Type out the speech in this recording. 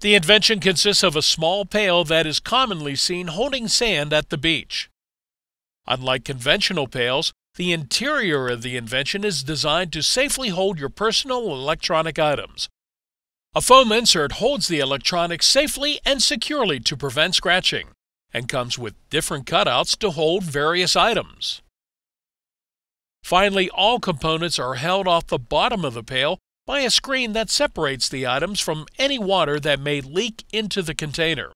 The invention consists of a small pail that is commonly seen holding sand at the beach. Unlike conventional pails, the interior of the invention is designed to safely hold your personal electronic items. A foam insert holds the electronics safely and securely to prevent scratching and comes with different cutouts to hold various items. Finally, all components are held off the bottom of the pail by a screen that separates the items from any water that may leak into the container.